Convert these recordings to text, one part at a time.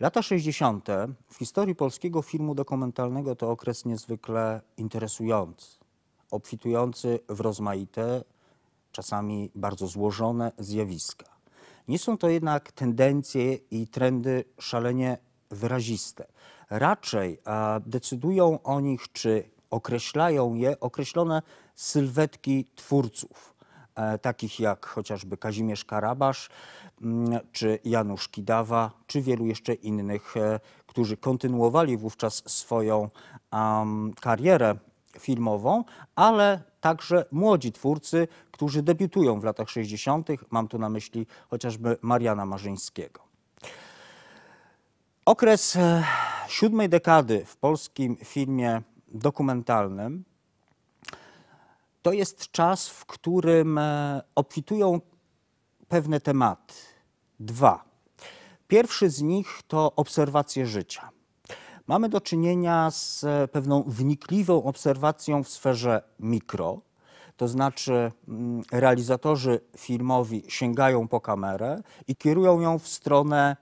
Lata 60. w historii polskiego filmu dokumentalnego to okres niezwykle interesujący obfitujący w rozmaite, czasami bardzo złożone zjawiska. Nie są to jednak tendencje i trendy szalenie wyraziste. Raczej decydują o nich, czy określają je określone sylwetki twórców, e, takich jak chociażby Kazimierz Karabasz, czy Janusz Kidawa, czy wielu jeszcze innych, e, którzy kontynuowali wówczas swoją karierę filmową, ale także młodzi twórcy, którzy debiutują w latach 60. Mam tu na myśli chociażby Mariana Marzyńskiego. Okres e, siódmej dekady w polskim filmie dokumentalnym to jest czas, w którym e, obfitują pewne tematy. Dwa. Pierwszy z nich to obserwacje życia. Mamy do czynienia z e, pewną wnikliwą obserwacją w sferze mikro, to znaczy mm, realizatorzy filmowi sięgają po kamerę i kierują ją w stronę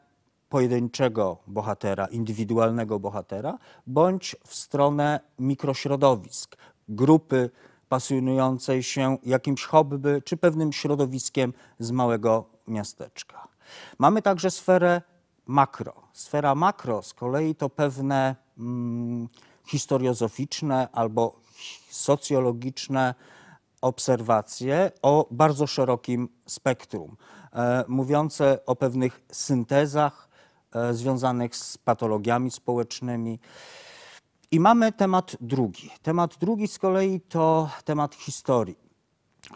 pojedynczego bohatera, indywidualnego bohatera, bądź w stronę mikrośrodowisk, grupy pasjonującej się jakimś hobby czy pewnym środowiskiem z małego miasteczka. Mamy także sferę makro. Sfera makro z kolei to pewne mm, historiozoficzne albo socjologiczne obserwacje o bardzo szerokim spektrum, e, mówiące o pewnych syntezach e, związanych z patologiami społecznymi. I mamy temat drugi. Temat drugi z kolei to temat historii.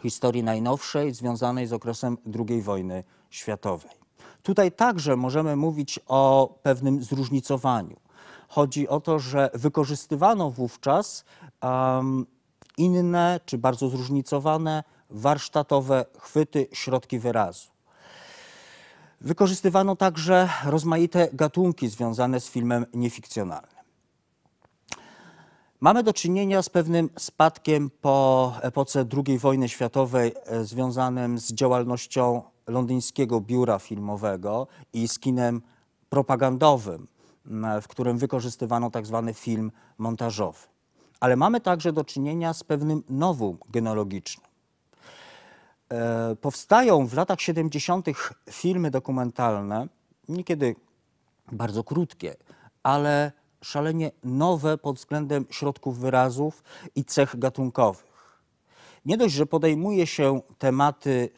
Historii najnowszej, związanej z okresem II wojny światowej. Tutaj także możemy mówić o pewnym zróżnicowaniu. Chodzi o to, że wykorzystywano wówczas um, inne czy bardzo zróżnicowane warsztatowe chwyty, środki wyrazu. Wykorzystywano także rozmaite gatunki związane z filmem niefikcjonalnym. Mamy do czynienia z pewnym spadkiem po epoce II wojny światowej e, związanym z działalnością londyńskiego biura filmowego i z kinem propagandowym, mm, w którym wykorzystywano tak zwany film montażowy. Ale mamy także do czynienia z pewnym nowum genealogicznym. E, powstają w latach 70. filmy dokumentalne, niekiedy bardzo krótkie, ale szalenie nowe pod względem środków wyrazów i cech gatunkowych. Nie dość, że podejmuje się tematy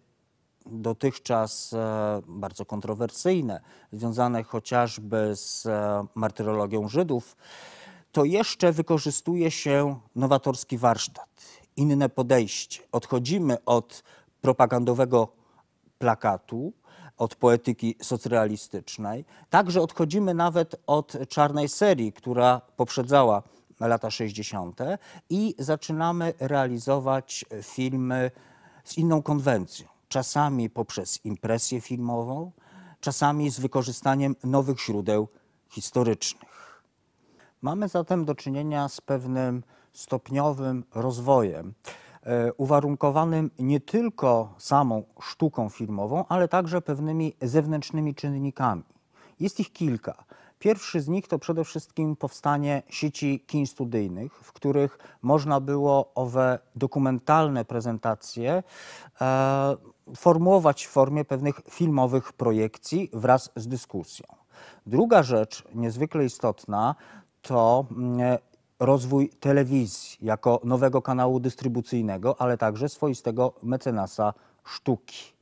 dotychczas e, bardzo kontrowersyjne, związane chociażby z e, martyrologią Żydów, to jeszcze wykorzystuje się nowatorski warsztat, inne podejście. Odchodzimy od propagandowego plakatu, od poetyki socrealistycznej. Także odchodzimy nawet od czarnej serii, która poprzedzała lata 60. i zaczynamy realizować filmy z inną konwencją czasami poprzez impresję filmową, czasami z wykorzystaniem nowych źródeł historycznych. Mamy zatem do czynienia z pewnym stopniowym rozwojem, e, uwarunkowanym nie tylko samą sztuką filmową, ale także pewnymi zewnętrznymi czynnikami. Jest ich kilka. Pierwszy z nich to przede wszystkim powstanie sieci kin studyjnych, w których można było owe dokumentalne prezentacje e, formułować w formie pewnych filmowych projekcji wraz z dyskusją. Druga rzecz niezwykle istotna to mm, e, rozwój telewizji jako nowego kanału dystrybucyjnego, ale także swoistego mecenasa sztuki.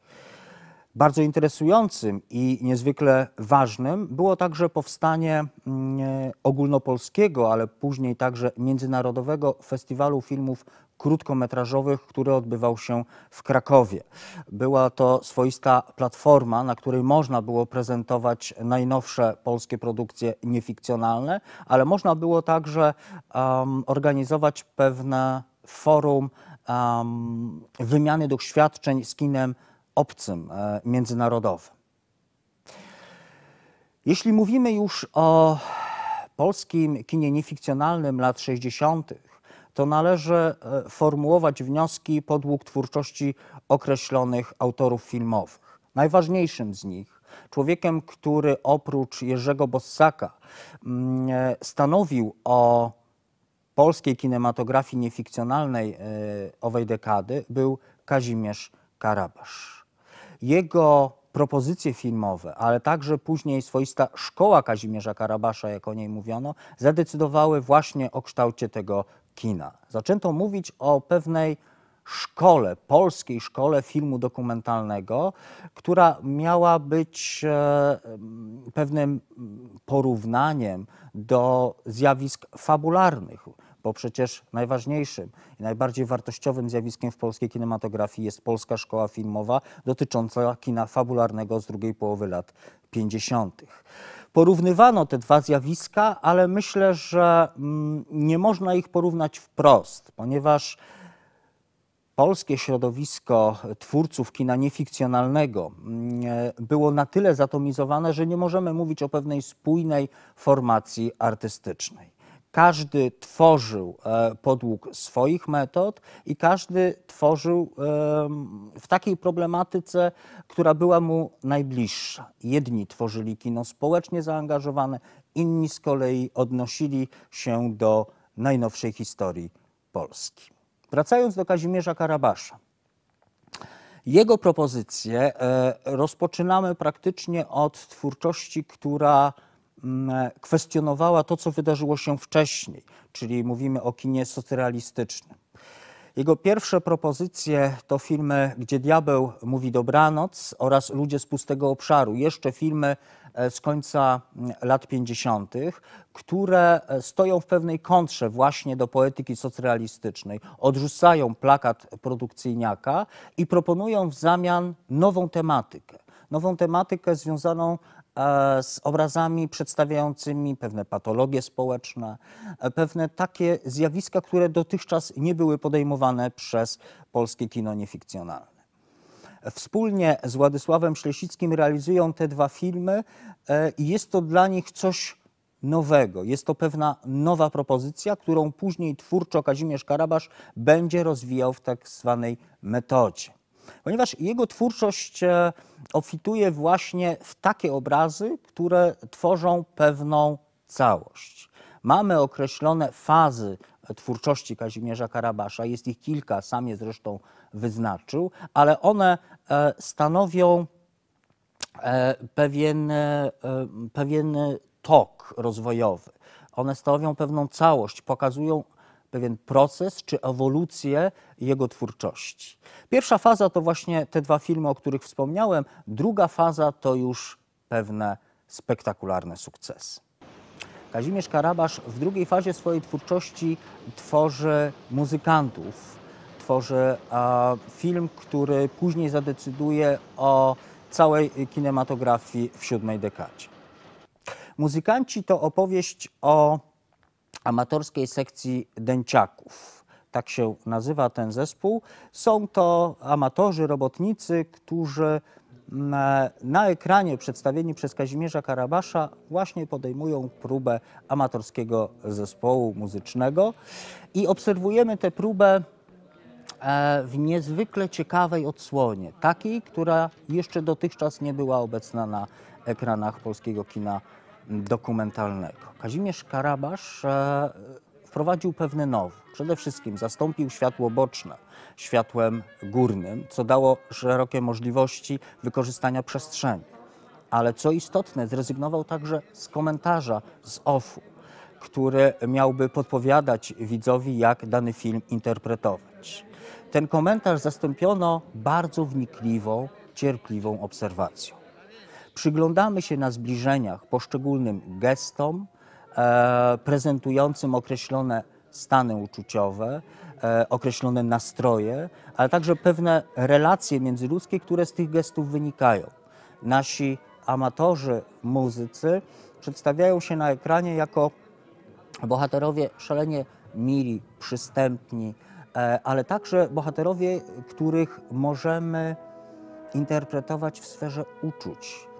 Bardzo interesującym i niezwykle ważnym było także powstanie mm, e, ogólnopolskiego, ale później także międzynarodowego festiwalu filmów krótkometrażowych, który odbywał się w Krakowie. Była to swoista platforma, na której można było prezentować najnowsze polskie produkcje niefikcjonalne, ale można było także um, organizować pewne forum um, wymiany doświadczeń z kinem obcym, e, międzynarodowym. Jeśli mówimy już o polskim kinie niefikcjonalnym lat 60., to należy e, formułować wnioski podług twórczości określonych autorów filmowych. Najważniejszym z nich, człowiekiem, który oprócz Jerzego Bossaka mm, e, stanowił o polskiej kinematografii niefikcjonalnej e, owej dekady, był Kazimierz Karabasz. Jego propozycje filmowe, ale także później swoista szkoła Kazimierza Karabasza, jak o niej mówiono, zadecydowały właśnie o kształcie tego kina. Zaczęto mówić o pewnej szkole, polskiej szkole filmu dokumentalnego, która miała być e, pewnym porównaniem do zjawisk fabularnych. Bo przecież najważniejszym i najbardziej wartościowym zjawiskiem w polskiej kinematografii jest polska szkoła filmowa dotycząca kina fabularnego z drugiej połowy lat 50. Porównywano te dwa zjawiska, ale myślę, że mm, nie można ich porównać wprost, ponieważ polskie środowisko twórców kina niefikcjonalnego mm, e, było na tyle zatomizowane, że nie możemy mówić o pewnej spójnej formacji artystycznej. Każdy tworzył e, podług swoich metod i każdy tworzył w takiej problematyce, która była mu najbliższa. Jedni tworzyli kino społecznie zaangażowane, inni z kolei odnosili się do najnowszej historii Polski. Wracając do Kazimierza Karabasza. Jego propozycje e, rozpoczynamy praktycznie od twórczości, która Mm, e, kwestionowała to, co wydarzyło się wcześniej, czyli mówimy o kinie socrealistycznym. Jego pierwsze propozycje to filmy Gdzie diabeł mówi dobranoc oraz Ludzie z pustego obszaru. Jeszcze filmy e, z końca mm, lat 50., które e, stoją w pewnej kontrze właśnie do poetyki socrealistycznej. Odrzucają plakat produkcyjniaka i proponują w zamian nową tematykę. Nową tematykę związaną E, z obrazami przedstawiającymi pewne patologie społeczne, e, pewne takie zjawiska, które dotychczas nie były podejmowane przez polskie kino niefikcjonalne wspólnie z Władysławem Ślesickim realizują te dwa filmy e, i jest to dla nich coś nowego. Jest to pewna nowa propozycja, którą później twórczo Kazimierz Karabasz będzie rozwijał w tak zwanej metodzie ponieważ jego twórczość e, obfituje właśnie w takie obrazy, które tworzą pewną całość. Mamy określone fazy twórczości Kazimierza Karabasza, jest ich kilka, sam je zresztą wyznaczył, ale one e, stanowią e, pewien, pewien tok rozwojowy. One stanowią pewną całość, pokazują pewien proces czy ewolucję jego twórczości. Pierwsza faza to właśnie te dwa filmy, o których wspomniałem, druga faza to już pewne spektakularne sukcesy. Kazimierz Karabasz w drugiej fazie swojej twórczości tworzy muzykantów, tworzy film, który później zadecyduje o całej kinematografii w siódmej dekadzie. Muzykanci to opowieść o amatorskiej sekcji dęciaków. Tak się nazywa ten zespół. Są to amatorzy, robotnicy, którzy na, mm, na ekranie przedstawieni przez Kazimierza Karabasza właśnie podejmują próbę amatorskiego zespołu muzycznego i obserwujemy tę próbę e, w niezwykle ciekawej odsłonie, takiej, która jeszcze dotychczas nie była obecna na ekranach polskiego kina dokumentalnego. Kazimierz Karabasz e, wprowadził pewne nowy. Przede wszystkim zastąpił światło boczne światłem górnym, co dało szerokie możliwości wykorzystania przestrzeni. Ale co istotne, zrezygnował także z komentarza z OFU, który miałby podpowiadać widzowi, jak dany film interpretować. Ten komentarz zastąpiono bardzo wnikliwą, cierpliwą obserwacją przyglądamy się na zbliżeniach poszczególnym gestom e, prezentującym określone stany uczuciowe, e, określone nastroje, ale także pewne relacje międzyludzkie, które z tych gestów wynikają. Nasi amatorzy, muzycy przedstawiają się na ekranie jako bohaterowie szalenie mili, przystępni, e, ale także bohaterowie, których możemy interpretować w sferze uczuć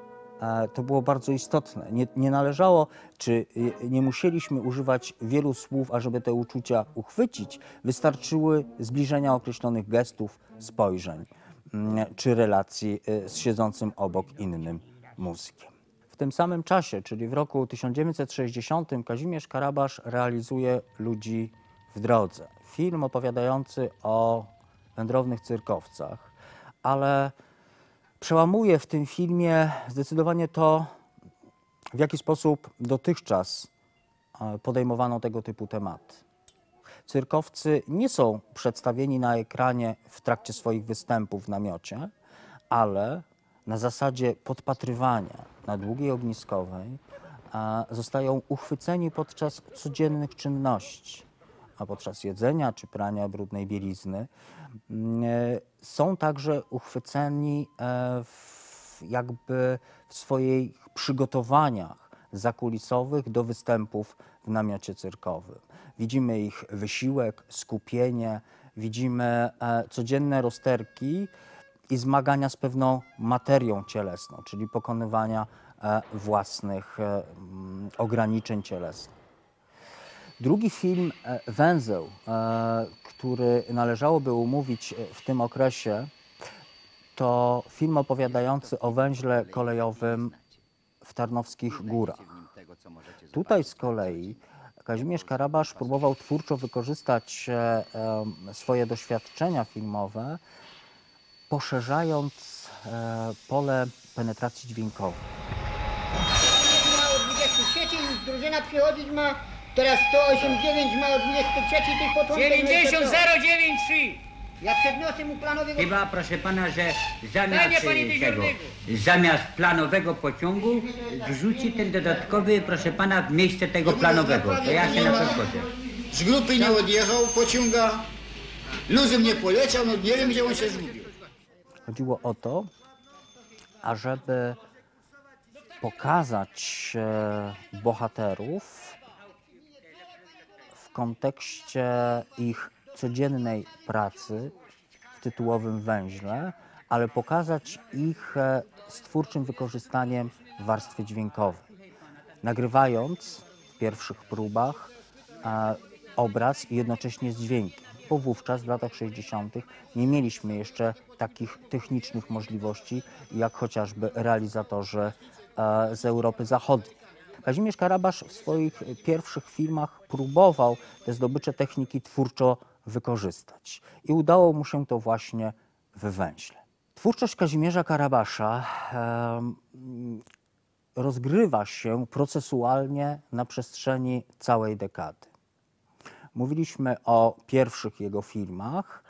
to było bardzo istotne. Nie, nie, należało, czy y, nie musieliśmy używać wielu słów, ażeby te uczucia uchwycić. Wystarczyły zbliżenia określonych gestów, spojrzeń mm, czy relacji y, z siedzącym obok innym muzykiem. W tym samym czasie, czyli w roku 1960, Kazimierz Karabasz realizuje Ludzi w drodze. Film opowiadający o wędrownych cyrkowcach, ale przełamuje w tym filmie zdecydowanie to, w jaki sposób dotychczas e, podejmowano tego typu tematy. Cyrkowcy nie są przedstawieni na ekranie w trakcie swoich występów w namiocie, ale na zasadzie podpatrywania na długiej ogniskowej e, zostają uchwyceni podczas codziennych czynności a podczas jedzenia czy prania brudnej bielizny, mm, e, są także uchwyceni e, w, jakby w swoich przygotowaniach zakulisowych do występów w namiocie cyrkowym. Widzimy ich wysiłek, skupienie, widzimy e, codzienne rozterki i zmagania z pewną materią cielesną, czyli pokonywania własnych mm, ograniczeń cielesnych. Drugi film, e, Węzeł, e, który należałoby umówić e, w tym okresie, to film opowiadający o węźle kolejowym w Tarnowskich Górach. Tutaj z kolei Kazimierz Karabasz próbował twórczo wykorzystać swoje doświadczenia filmowe, poszerzając pole penetracji dźwiękowej. Drużyna przychodzić ma Teraz 189 ma od 23 tych początek. 90093. Ja przed nosem u planowego... Chyba, proszę pana, że zamiast tego, zamiast planowego pociągu wrzuci ten dodatkowy, proszę pana, w miejsce tego planowego. To ja się na to zgodzę. Z grupy nie odjechał pociąga, luzem nie poleciał, no nie wiem, gdzie on się zgubił. Chodziło o to, ażeby pokazać e, bohaterów, kontekście ich codziennej pracy w tytułowym węźle, ale pokazać ich stwórczym e, wykorzystaniem warstwy dźwiękowej. Nagrywając w pierwszych próbach e, obraz i jednocześnie z dźwiękiem, bo wówczas w latach 60. nie mieliśmy jeszcze takich technicznych możliwości jak chociażby realizatorzy e, z Europy Zachodniej. Kazimierz Karabasz w swoich e, pierwszych filmach próbował te zdobycze techniki twórczo wykorzystać i udało mu się to właśnie w Węźle. Twórczość Kazimierza Karabasza e, rozgrywa się procesualnie na przestrzeni całej dekady. Mówiliśmy o pierwszych jego filmach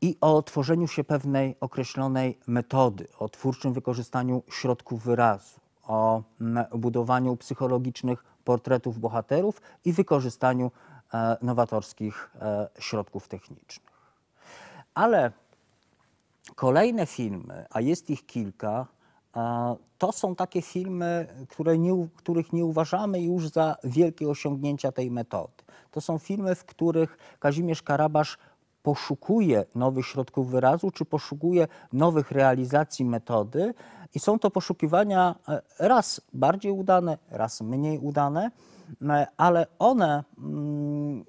i o tworzeniu się pewnej określonej metody, o twórczym wykorzystaniu środków wyrazu, o budowaniu psychologicznych portretów bohaterów i wykorzystaniu e, nowatorskich e, środków technicznych. Ale kolejne filmy, a jest ich kilka, e, to są takie filmy, które nie, których nie uważamy już za wielkie osiągnięcia tej metody. To są filmy, w których Kazimierz Karabasz poszukuje nowych środków wyrazu, czy poszukuje nowych realizacji metody. I są to poszukiwania e, raz bardziej udane, raz mniej udane, e, ale one mm,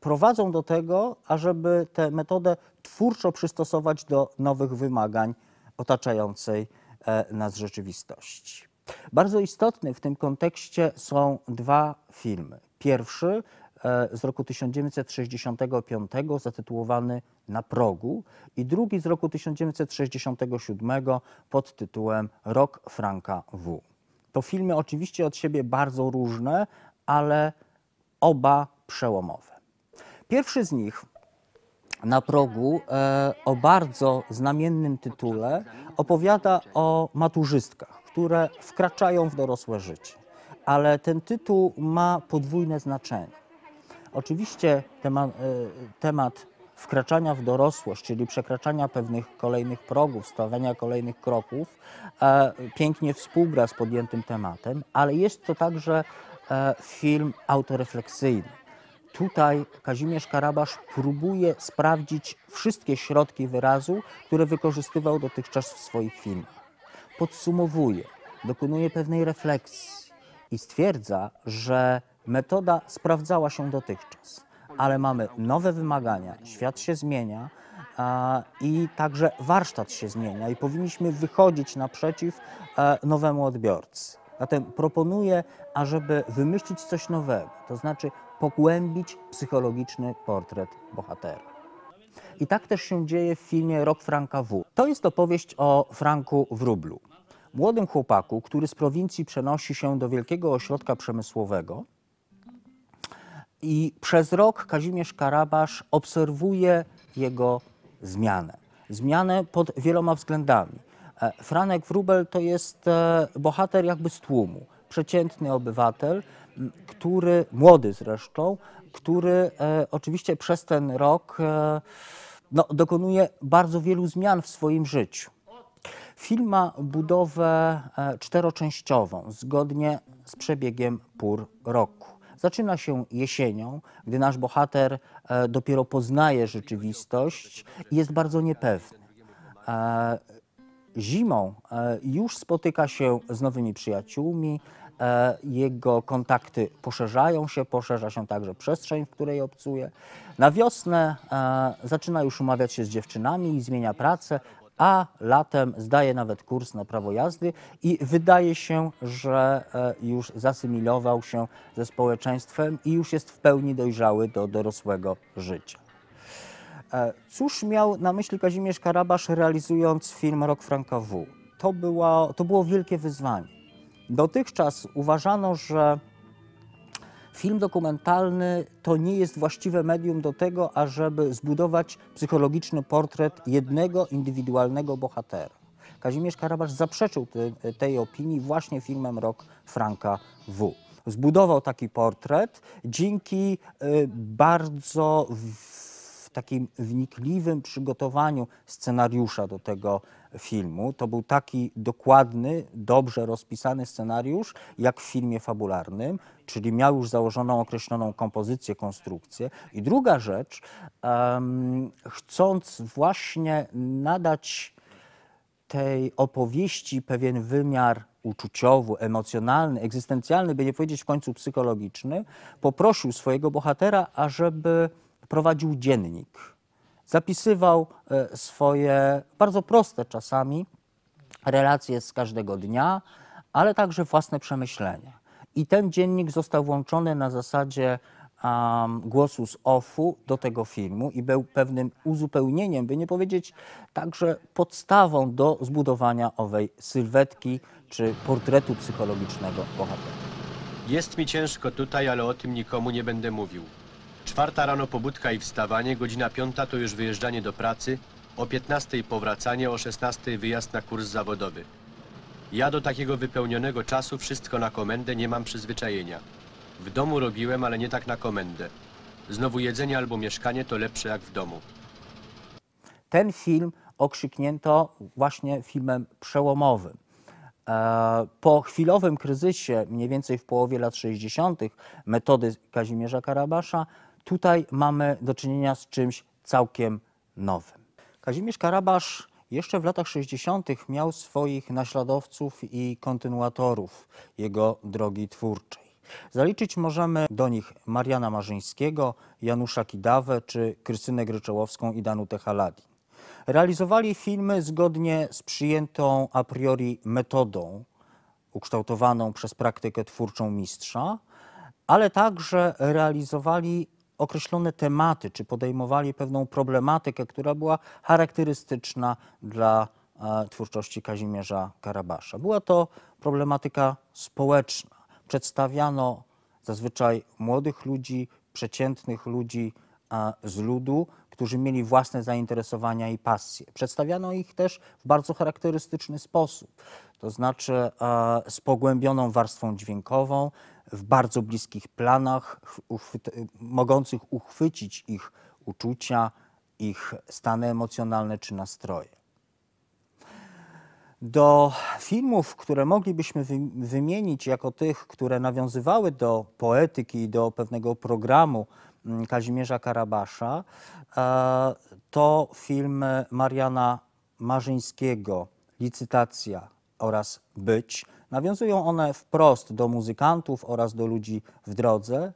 prowadzą do tego, ażeby tę metodę twórczo przystosować do nowych wymagań otaczającej e, nas rzeczywistości. Bardzo istotne w tym kontekście są dwa filmy. Pierwszy E, z roku 1965 zatytułowany Na progu i drugi z roku 1967 pod tytułem Rok Franka W. To filmy oczywiście od siebie bardzo różne, ale oba przełomowe. Pierwszy z nich na progu e, o bardzo znamiennym tytule opowiada o maturzystkach, które wkraczają w dorosłe życie. Ale ten tytuł ma podwójne znaczenie. Oczywiście temat, e, temat wkraczania w dorosłość, czyli przekraczania pewnych kolejnych progów, stawiania kolejnych kroków, e, pięknie współgra z podjętym tematem, ale jest to także e, film autorefleksyjny. Tutaj Kazimierz Karabasz próbuje sprawdzić wszystkie środki wyrazu, które wykorzystywał dotychczas w swoich filmach. Podsumowuje, dokonuje pewnej refleksji i stwierdza, że Metoda sprawdzała się dotychczas, ale mamy nowe wymagania, świat się zmienia i także warsztat się zmienia i powinniśmy wychodzić naprzeciw e, nowemu odbiorcy. Zatem proponuję, ażeby wymyślić coś nowego, to znaczy pogłębić psychologiczny portret bohatera. I tak też się dzieje w filmie Rok Franka W. To jest opowieść o Franku Wrublu, młodym chłopaku, który z prowincji przenosi się do wielkiego ośrodka przemysłowego, i przez rok Kazimierz Karabasz obserwuje jego zmianę. Zmianę pod wieloma względami. E, Franek Wrubel to jest e, bohater jakby z tłumu, przeciętny obywatel, który, młody zresztą, który e, oczywiście przez ten rok no, dokonuje bardzo wielu zmian w swoim życiu. Film ma budowę czteroczęściową, zgodnie z przebiegiem pór roku zaczyna się jesienią, gdy nasz bohater e, dopiero poznaje rzeczywistość i jest bardzo niepewny. E, zimą e, już spotyka się z nowymi przyjaciółmi, jego kontakty poszerzają się, poszerza się także przestrzeń, w której obcuje. Na wiosnę zaczyna już umawiać się z dziewczynami i zmienia pracę, a latem zdaje nawet kurs na prawo jazdy i wydaje się, że e, już zasymilował się ze społeczeństwem i już jest w pełni dojrzały do dorosłego życia. E, cóż miał na myśli Kazimierz Karabasz realizując film Rok Franka W? To, była, to było wielkie wyzwanie. Dotychczas uważano, że Film dokumentalny to nie jest właściwe medium do tego, ażeby zbudować psychologiczny portret jednego indywidualnego bohatera. Kazimierz Karabasz zaprzeczył te, tej opinii właśnie filmem Rok Franka W. Zbudował taki portret dzięki y, bardzo w, takim wnikliwym przygotowaniu scenariusza do tego filmu. To był taki dokładny, dobrze rozpisany scenariusz, jak w filmie fabularnym, czyli miał już założoną określoną kompozycję, konstrukcję. I druga rzecz, um, chcąc właśnie nadać tej opowieści pewien wymiar uczuciowy, emocjonalny, egzystencjalny, by nie powiedzieć w końcu psychologiczny, poprosił swojego bohatera, ażeby prowadził dziennik. Zapisywał e, swoje bardzo proste czasami relacje z każdego dnia, ale także własne przemyślenia. I ten dziennik został włączony na zasadzie um, głosu z OFU do tego filmu i był pewnym uzupełnieniem, by nie powiedzieć także podstawą do zbudowania owej sylwetki czy portretu psychologicznego bohatera. Jest mi ciężko tutaj, ale o tym nikomu nie będę mówił. Czwarta rano pobudka i wstawanie, godzina piąta to już wyjeżdżanie do pracy, o 15 powracanie, o 16 wyjazd na kurs zawodowy. Ja do takiego wypełnionego czasu wszystko na komendę nie mam przyzwyczajenia. W domu robiłem, ale nie tak na komendę. Znowu jedzenie albo mieszkanie to lepsze jak w domu. Ten film okrzyknięto właśnie filmem przełomowym. E, po chwilowym kryzysie, mniej więcej w połowie lat 60., metody Kazimierza Karabasza Tutaj mamy do czynienia z czymś całkiem nowym. Kazimierz Karabasz jeszcze w latach 60. miał swoich naśladowców i kontynuatorów jego drogi twórczej. Zaliczyć możemy do nich Mariana Marzyńskiego, Janusza Kidawę czy Krystynę Gryczołowską i Danutę Haladin. Realizowali filmy zgodnie z przyjętą a priori metodą ukształtowaną przez praktykę twórczą mistrza, ale także realizowali określone tematy, czy podejmowali pewną problematykę, która była charakterystyczna dla e, twórczości Kazimierza Karabasza. Była to problematyka społeczna. Przedstawiano zazwyczaj młodych ludzi, przeciętnych ludzi e, z ludu, którzy mieli własne zainteresowania i pasje. Przedstawiano ich też w bardzo charakterystyczny sposób, to znaczy e, z pogłębioną warstwą dźwiękową, w bardzo bliskich planach, mogących uchwycić ich uczucia, ich stany emocjonalne czy nastroje. Do filmów, które moglibyśmy wymienić jako tych, które nawiązywały do poetyki i do pewnego programu mm, Kazimierza Karabasza, e, to film Mariana Marzyńskiego, Licytacja oraz Być, Nawiązują one wprost do muzykantów oraz do ludzi w drodze.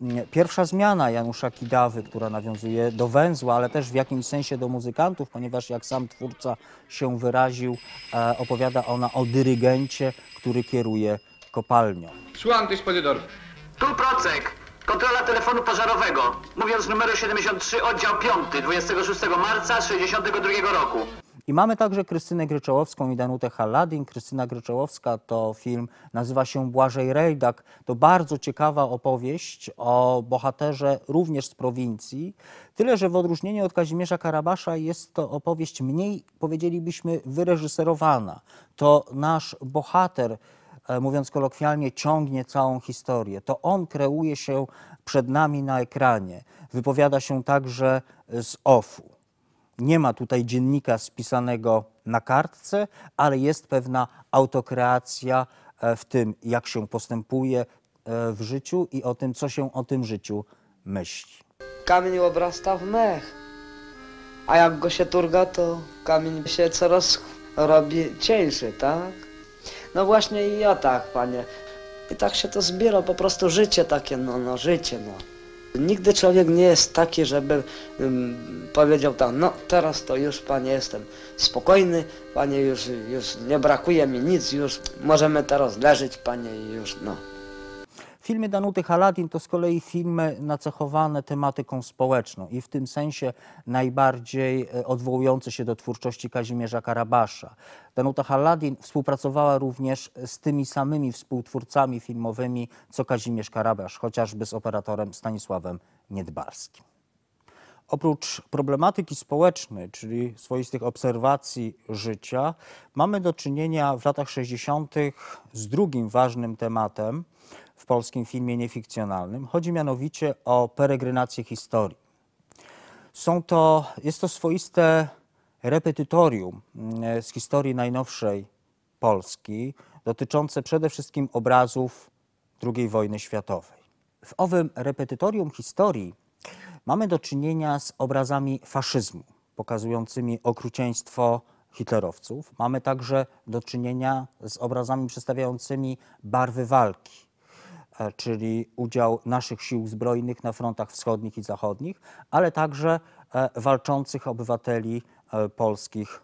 Mm, pierwsza zmiana Janusza Kidawy, która nawiązuje do węzła, ale też w jakimś sensie do muzykantów, ponieważ jak sam twórca się wyraził, e, opowiada ona o dyrygencie, który kieruje kopalnią. Słucham, dyspozytor. Tu Procek, kontrola telefonu pożarowego, mówiąc numeru 73, oddział 5, 26 marca 1962 roku. I mamy także Krystynę Gryczołowską i Danutę Halladin. Krystyna Gryczołowska to film, nazywa się Błażej Rejdak. To bardzo ciekawa opowieść o bohaterze również z prowincji. Tyle, że w odróżnieniu od Kazimierza Karabasza jest to opowieść mniej, powiedzielibyśmy, wyreżyserowana. To nasz bohater, e, mówiąc kolokwialnie, ciągnie całą historię. To on kreuje się przed nami na ekranie. Wypowiada się także z OFU. Nie ma tutaj dziennika spisanego na kartce, ale jest pewna autokreacja e, w tym, jak się postępuje e, w życiu i o tym, co się o tym życiu myśli. Kamień obrasta w mech, a jak go się turga, to kamień się coraz robi cieńszy, tak? No właśnie i ja tak, panie. I tak się to zbiera, po prostu życie takie, no, no życie, no. Nigdy człowiek nie jest taki, żeby um, powiedział tam, no teraz to już panie jestem spokojny, panie już, już nie brakuje mi nic, już możemy teraz leżeć panie i już no. Filmy Danuty Haladin to z kolei filmy nacechowane tematyką społeczną i w tym sensie najbardziej e, odwołujące się do twórczości Kazimierza Karabasza. Danuta Haladin współpracowała również z tymi samymi współtwórcami filmowymi co Kazimierz Karabasz, chociażby z operatorem Stanisławem Niedbalskim. Oprócz problematyki społecznej, czyli swoistych obserwacji życia, mamy do czynienia w latach 60. z drugim ważnym tematem, w polskim filmie niefikcjonalnym. Chodzi mianowicie o peregrinację historii. Są to, jest to swoiste repetytorium mm, z historii najnowszej Polski, dotyczące przede wszystkim obrazów II wojny światowej. W owym repetytorium historii mamy do czynienia z obrazami faszyzmu, pokazującymi okrucieństwo hitlerowców. Mamy także do czynienia z obrazami przedstawiającymi barwy walki, E, czyli udział naszych sił zbrojnych na frontach wschodnich i zachodnich, ale także e, walczących obywateli e, polskich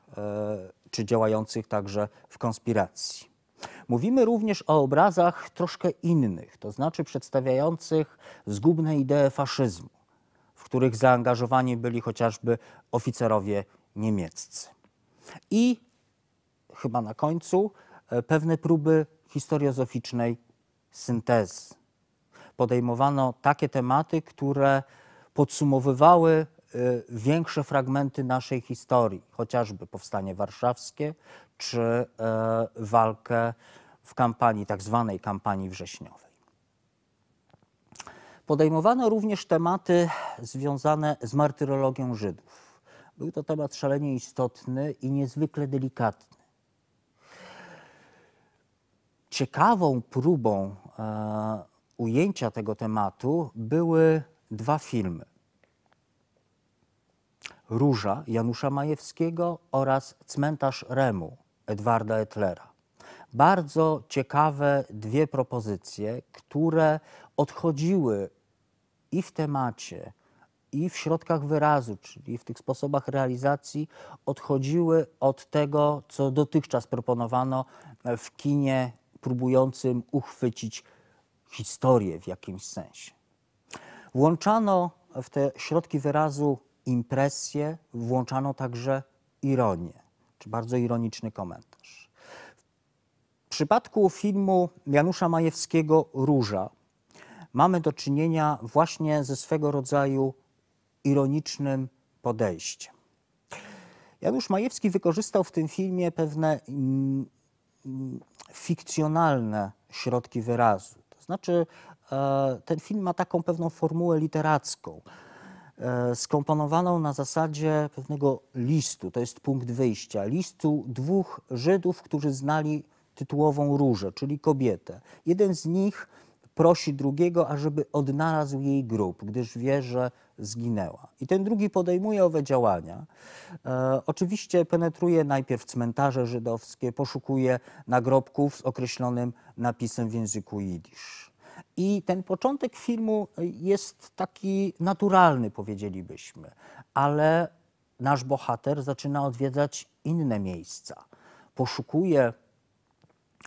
czy działających także w konspiracji. Mówimy również o obrazach troszkę innych, to znaczy przedstawiających zgubne idee faszyzmu, w których zaangażowani byli chociażby oficerowie niemieccy. I chyba na końcu pewne próby historiozoficznej syntezy. Podejmowano takie tematy, które podsumowywały y, większe fragmenty naszej historii, chociażby powstanie warszawskie czy e, walkę w kampanii, tak zwanej kampanii wrześniowej. Podejmowano również tematy związane z martyrologią Żydów. Był to temat szalenie istotny i niezwykle delikatny. Ciekawą próbą e, ujęcia tego tematu były dwa filmy. Róża Janusza Majewskiego oraz Cmentarz Remu Edwarda Etlera. Bardzo ciekawe dwie propozycje, które odchodziły i w temacie, i w środkach wyrazu, czyli w tych sposobach realizacji, odchodziły od tego, co dotychczas proponowano w kinie próbującym uchwycić historię w jakimś sensie. Włączano w te środki wyrazu impresję, włączano także ironię, czy bardzo ironiczny komentarz. W przypadku filmu Janusza Majewskiego Róża mamy do czynienia właśnie ze swego rodzaju ironicznym podejściem. Janusz Majewski wykorzystał w tym filmie pewne mm, fikcjonalne środki wyrazu. To znaczy, e, ten film ma taką pewną formułę literacką, e, skomponowaną na zasadzie pewnego listu, to jest punkt wyjścia, listu dwóch Żydów, którzy znali tytułową różę, czyli kobietę. Jeden z nich prosi drugiego, ażeby odnalazł jej grób, gdyż wie, że zginęła. I ten drugi podejmuje owe działania. E, oczywiście penetruje najpierw cmentarze żydowskie, poszukuje nagrobków z określonym napisem w języku jidysz. I ten początek filmu jest taki naturalny, powiedzielibyśmy, ale nasz bohater zaczyna odwiedzać inne miejsca. Poszukuje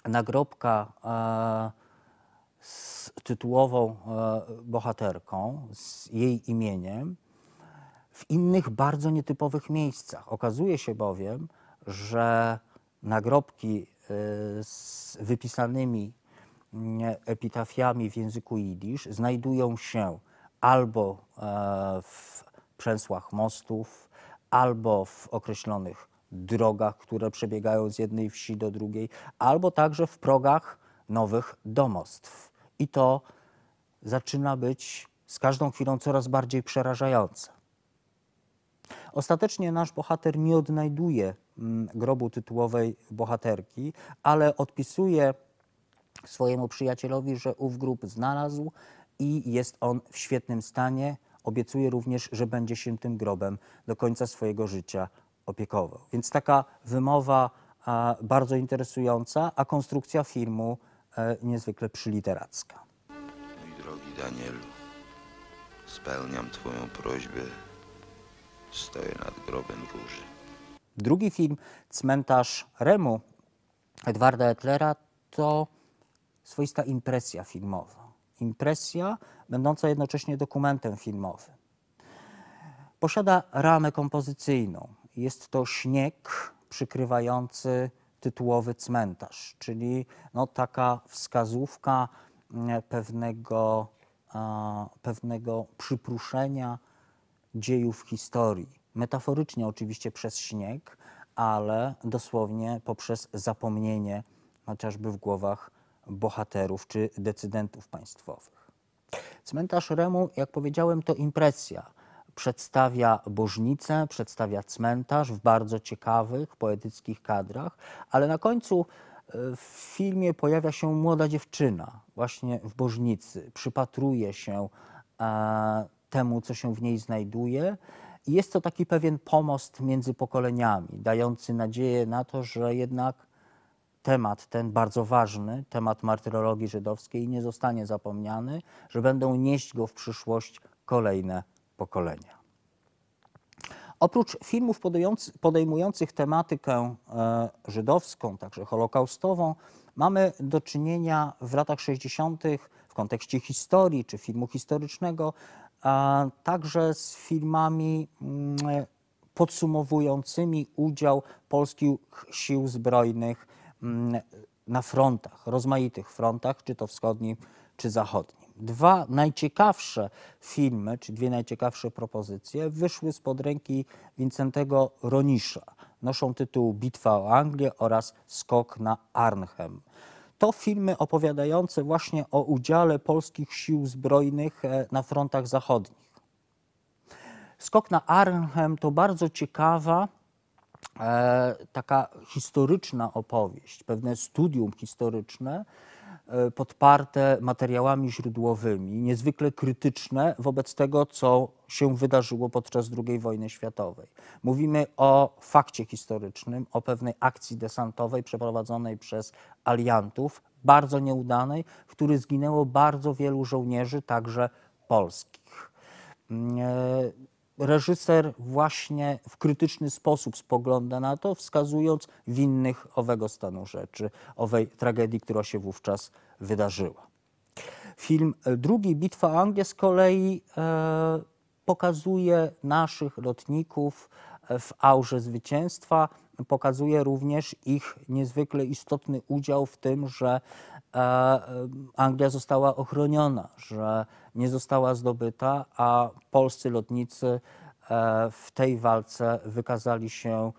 nagrobka. E, z tytułową e, bohaterką, z jej imieniem, w innych bardzo nietypowych miejscach. Okazuje się bowiem, że nagrobki e, z wypisanymi mm, epitafiami w języku jidysz znajdują się albo e, w przęsłach mostów, albo w określonych drogach, które przebiegają z jednej wsi do drugiej, albo także w progach nowych domostw i to zaczyna być z każdą chwilą coraz bardziej przerażające. Ostatecznie nasz bohater nie odnajduje mm, grobu tytułowej bohaterki, ale odpisuje swojemu przyjacielowi, że ów grób znalazł i jest on w świetnym stanie. Obiecuje również, że będzie się tym grobem do końca swojego życia opiekował. Więc taka wymowa a, bardzo interesująca, a konstrukcja filmu E, niezwykle przyliteracka. Mój drogi Danielu, spełniam Twoją prośbę, stoję nad grobem róży. Drugi film, Cmentarz Remu Edwarda Etlera, to swoista impresja filmowa. Impresja będąca jednocześnie dokumentem filmowym. Posiada ramę kompozycyjną. Jest to śnieg przykrywający tytułowy cmentarz, czyli no, taka wskazówka mm, pewnego, pewnego przypruszenia dziejów historii. Metaforycznie oczywiście przez śnieg, ale dosłownie poprzez zapomnienie chociażby w głowach bohaterów czy decydentów państwowych. Cmentarz Remu, jak powiedziałem, to impresja, przedstawia bożnicę, przedstawia cmentarz w bardzo ciekawych, poetyckich kadrach, ale na końcu e, w filmie pojawia się młoda dziewczyna właśnie w bożnicy, przypatruje się e, temu, co się w niej znajduje. I jest to taki pewien pomost między pokoleniami, dający nadzieję na to, że jednak temat ten bardzo ważny, temat martyrologii żydowskiej nie zostanie zapomniany, że będą nieść go w przyszłość kolejne pokolenia. Oprócz filmów podejmujących tematykę e, żydowską, także holokaustową, mamy do czynienia w latach 60. w kontekście historii czy filmu historycznego, a także z filmami mm, podsumowującymi udział polskich sił zbrojnych mm, na frontach, rozmaitych frontach, czy to wschodnim, czy zachodnim dwa najciekawsze filmy, czy dwie najciekawsze propozycje, wyszły spod ręki Wincentego Ronisza. Noszą tytuł Bitwa o Anglię oraz Skok na Arnhem. To filmy opowiadające właśnie o udziale polskich sił zbrojnych e, na frontach zachodnich. Skok na Arnhem to bardzo ciekawa, e, taka historyczna opowieść, pewne studium historyczne, E, podparte materiałami źródłowymi, niezwykle krytyczne wobec tego, co się wydarzyło podczas II wojny światowej. Mówimy o fakcie historycznym, o pewnej akcji desantowej przeprowadzonej przez aliantów, bardzo nieudanej, w której zginęło bardzo wielu żołnierzy, także polskich. Mm, e, reżyser właśnie w krytyczny sposób spogląda na to, wskazując winnych owego stanu rzeczy, owej tragedii, która się wówczas wydarzyła. Film e, drugi, Bitwa Anglii, z kolei e, pokazuje naszych lotników e, w aurze zwycięstwa, pokazuje również ich niezwykle istotny udział w tym, że E, Anglia została ochroniona, że nie została zdobyta, a polscy lotnicy e, w tej walce wykazali się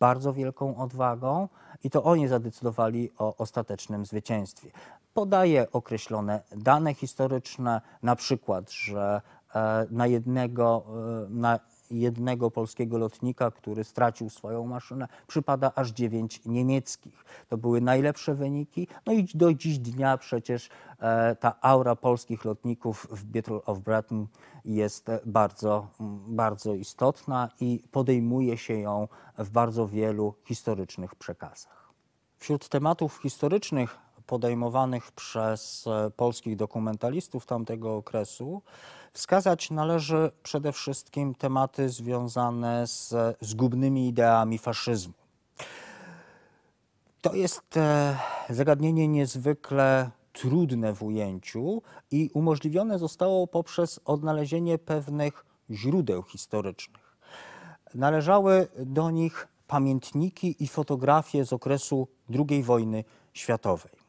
bardzo wielką odwagą i to oni zadecydowali o ostatecznym zwycięstwie. Podaje określone dane historyczne, na przykład, że e, na jednego, na jednego polskiego lotnika, który stracił swoją maszynę, przypada aż dziewięć niemieckich. To były najlepsze wyniki. No i do dziś dnia przecież e, ta aura polskich lotników w Battle of Britain jest bardzo, bardzo istotna i podejmuje się ją w bardzo wielu historycznych przekazach. Wśród tematów historycznych podejmowanych przez e, polskich dokumentalistów tamtego okresu wskazać należy przede wszystkim tematy związane z e, zgubnymi ideami faszyzmu. To jest e, zagadnienie niezwykle trudne w ujęciu i umożliwione zostało poprzez odnalezienie pewnych źródeł historycznych. Należały do nich pamiętniki i fotografie z okresu II wojny światowej.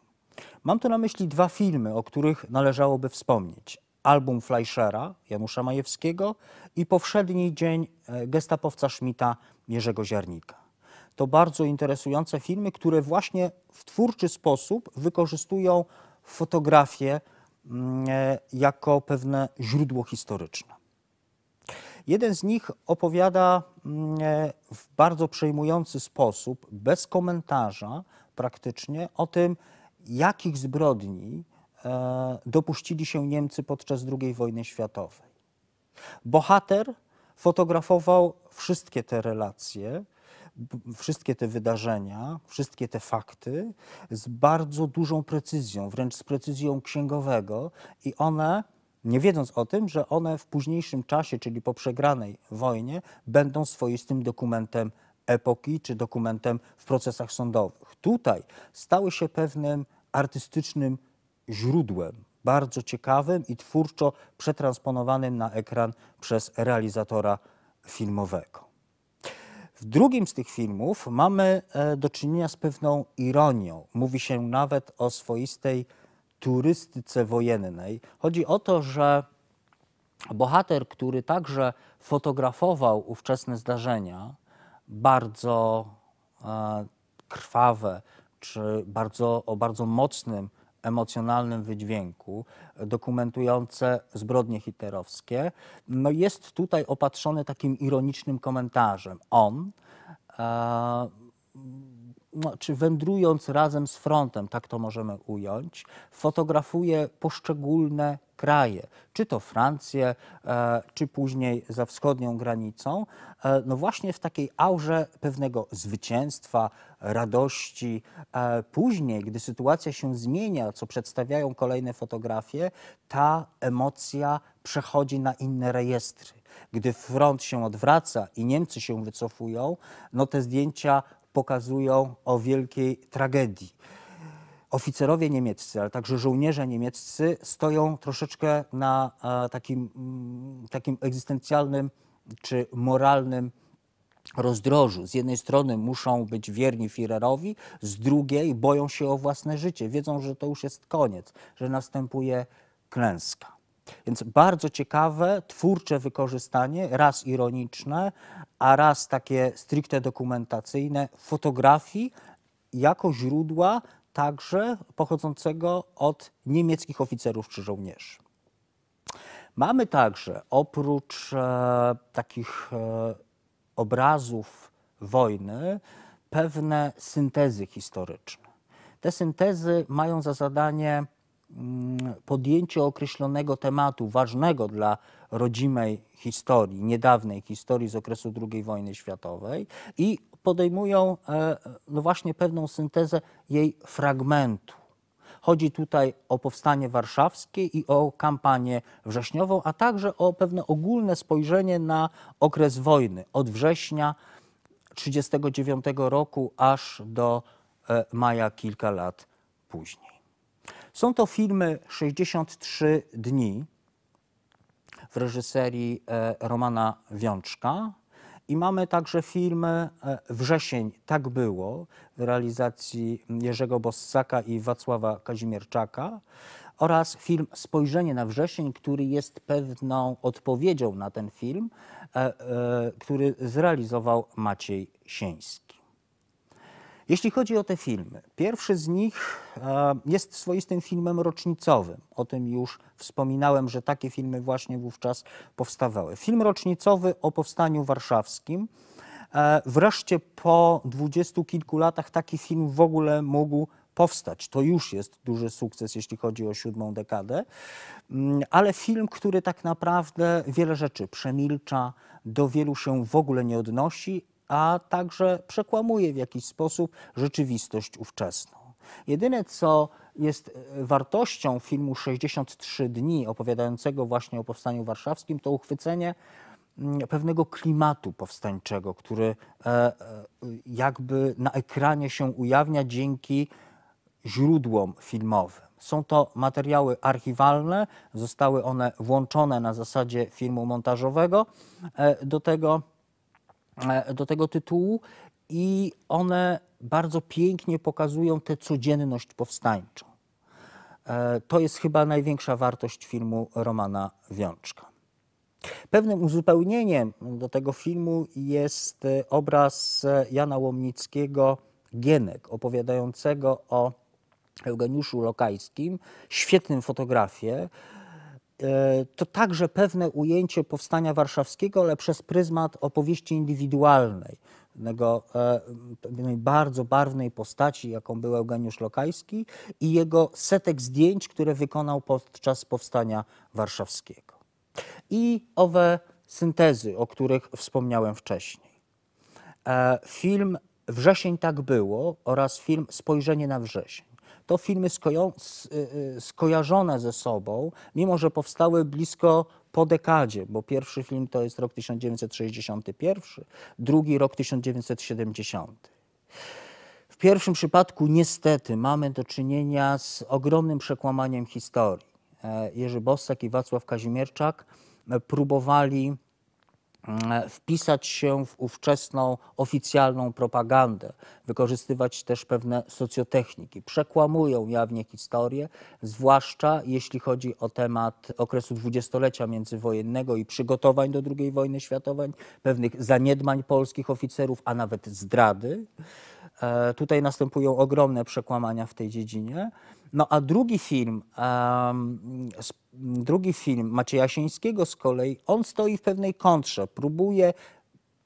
Mam tu na myśli dwa filmy, o których należałoby wspomnieć. Album Fleischera Janusza Majewskiego i Powszedni Dzień e, gestapowca Szmita Jerzego Ziarnika. To bardzo interesujące filmy, które właśnie w twórczy sposób wykorzystują fotografię mm, e, jako pewne źródło historyczne. Jeden z nich opowiada mm, e, w bardzo przejmujący sposób, bez komentarza praktycznie, o tym, jakich zbrodni e, dopuścili się Niemcy podczas II wojny światowej. Bohater fotografował wszystkie te relacje, wszystkie te wydarzenia, wszystkie te fakty z bardzo dużą precyzją, wręcz z precyzją księgowego, i one, nie wiedząc o tym, że one w późniejszym czasie, czyli po przegranej wojnie, będą swoistym dokumentem epoki czy dokumentem w procesach sądowych. Tutaj stały się pewnym artystycznym źródłem, bardzo ciekawym i twórczo przetransponowanym na ekran przez realizatora filmowego. W drugim z tych filmów mamy e, do czynienia z pewną ironią. Mówi się nawet o swoistej turystyce wojennej. Chodzi o to, że bohater, który także fotografował ówczesne zdarzenia, bardzo e, krwawe, czy bardzo, o bardzo mocnym emocjonalnym wydźwięku, dokumentujące zbrodnie hitlerowskie, no jest tutaj opatrzony takim ironicznym komentarzem. On e, no, czy wędrując razem z frontem, tak to możemy ująć, fotografuje poszczególne kraje, czy to Francję, e, czy później za wschodnią granicą, e, no właśnie w takiej aurze pewnego zwycięstwa, radości. E, później, gdy sytuacja się zmienia, co przedstawiają kolejne fotografie, ta emocja przechodzi na inne rejestry. Gdy front się odwraca i Niemcy się wycofują, no te zdjęcia pokazują o wielkiej tragedii. Oficerowie niemieccy, ale także żołnierze niemieccy stoją troszeczkę na e, takim, mm, takim egzystencjalnym czy moralnym rozdrożu. Z jednej strony muszą być wierni Führerowi, z drugiej boją się o własne życie. Wiedzą, że to już jest koniec, że następuje klęska. Więc bardzo ciekawe, twórcze wykorzystanie, raz ironiczne, a raz takie stricte dokumentacyjne fotografii jako źródła także pochodzącego od niemieckich oficerów czy żołnierzy. Mamy także oprócz e, takich e, obrazów wojny pewne syntezy historyczne. Te syntezy mają za zadanie Mm, podjęcie określonego tematu ważnego dla rodzimej historii, niedawnej historii z okresu II wojny światowej i podejmują e, no właśnie pewną syntezę jej fragmentu. Chodzi tutaj o powstanie warszawskie i o kampanię wrześniową, a także o pewne ogólne spojrzenie na okres wojny od września 1939 roku aż do e, maja kilka lat później. Są to filmy 63 dni w reżyserii e, Romana Wiączka. I mamy także filmy e, Wrzesień, tak było, w realizacji Jerzego Bossaka i Wacława Kazimierczaka oraz film Spojrzenie na wrzesień, który jest pewną odpowiedzią na ten film, e, który zrealizował Maciej Sieński. Jeśli chodzi o te filmy, pierwszy z nich e, jest swoistym filmem rocznicowym. O tym już wspominałem, że takie filmy właśnie wówczas powstawały. Film rocznicowy o powstaniu warszawskim. E, wreszcie po dwudziestu kilku latach taki film w ogóle mógł powstać. To już jest duży sukces, jeśli chodzi o siódmą dekadę, mm, ale film, który tak naprawdę wiele rzeczy przemilcza, do wielu się w ogóle nie odnosi, a także przekłamuje w jakiś sposób rzeczywistość ówczesną. Jedyne co jest e, wartością filmu 63 dni opowiadającego właśnie o Powstaniu Warszawskim, to uchwycenie mm, pewnego klimatu powstańczego, który e, e, jakby na ekranie się ujawnia dzięki źródłom filmowym. Są to materiały archiwalne, zostały one włączone na zasadzie filmu montażowego do tego E, do tego tytułu i one bardzo pięknie pokazują tę codzienność powstańczą. E, to jest chyba największa wartość filmu Romana Wiączka. Pewnym uzupełnieniem do tego filmu jest e, obraz Jana Łomnickiego Gienek, opowiadającego o Eugeniuszu Lokajskim, świetnym fotografie, E, to także pewne ujęcie powstania warszawskiego, ale przez pryzmat opowieści indywidualnej, pewnego, e, pewnej bardzo barwnej postaci, jaką był Eugeniusz Lokajski i jego setek zdjęć, które wykonał podczas powstania warszawskiego. I owe syntezy, o których wspomniałem wcześniej. E, film Wrzesień tak było oraz film Spojrzenie na wrzesień to filmy skojo y, y, skojarzone ze sobą, mimo że powstały blisko po dekadzie, bo pierwszy film to jest rok 1961, drugi rok 1970. W pierwszym przypadku niestety mamy do czynienia z ogromnym przekłamaniem historii. E, Jerzy Bossak i Wacław Kazimierczak e, próbowali E, wpisać się w ówczesną oficjalną propagandę, wykorzystywać też pewne socjotechniki. Przekłamują jawnie historię, zwłaszcza jeśli chodzi o temat okresu dwudziestolecia międzywojennego i przygotowań do II wojny światowej, pewnych zaniedbań polskich oficerów, a nawet zdrady. E, tutaj następują ogromne przekłamania w tej dziedzinie. No a drugi film, um, drugi film Maciejasińskiego z kolei, on stoi w pewnej kontrze, próbuje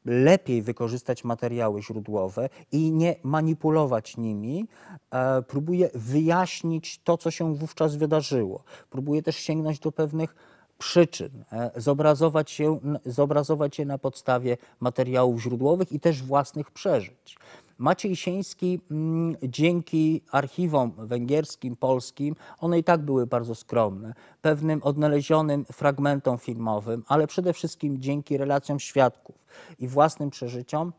lepiej wykorzystać materiały źródłowe i nie manipulować nimi, e, próbuje wyjaśnić to, co się wówczas wydarzyło. Próbuje też sięgnąć do pewnych przyczyn, e, zobrazować, się, zobrazować je na podstawie materiałów źródłowych i też własnych przeżyć. Maciej Sieński mm, dzięki archiwom węgierskim, polskim, one i tak były bardzo skromne, pewnym odnalezionym fragmentom filmowym, ale przede wszystkim dzięki relacjom świadków i własnym przeżyciom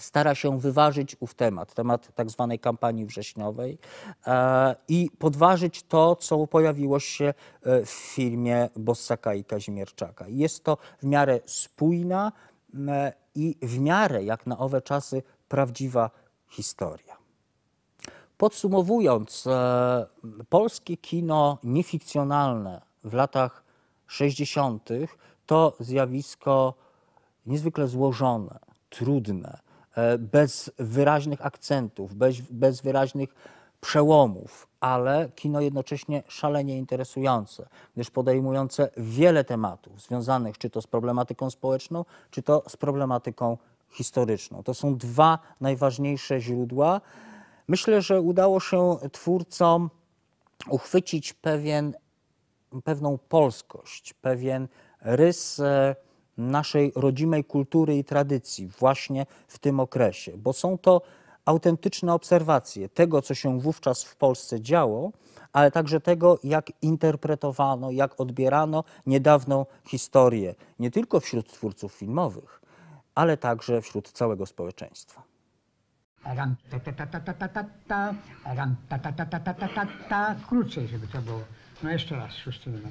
stara się wyważyć ów temat, temat tak zwanej kampanii wrześniowej e, i podważyć to, co pojawiło się e, w filmie Bossaka i Kazimierczaka. Jest to w miarę spójna i w miarę, jak na owe czasy, prawdziwa historia. Podsumowując, e, polskie kino niefikcjonalne w latach 60. to zjawisko niezwykle złożone, trudne, e, bez wyraźnych akcentów, bez, bez wyraźnych przełomów, ale kino jednocześnie szalenie interesujące, gdyż podejmujące wiele tematów związanych czy to z problematyką społeczną, czy to z problematyką historyczną. To są dwa najważniejsze źródła. Myślę, że udało się twórcom uchwycić pewien, pewną polskość, pewien rys e, naszej rodzimej kultury i tradycji właśnie w tym okresie, bo są to autentyczne obserwacje tego, co się wówczas w Polsce działo, ale także tego, jak interpretowano, jak odbierano niedawną historię, nie tylko wśród twórców filmowych, ale także wśród całego społeczeństwa. Krócej, żeby to było. No jeszcze raz, szósty numer.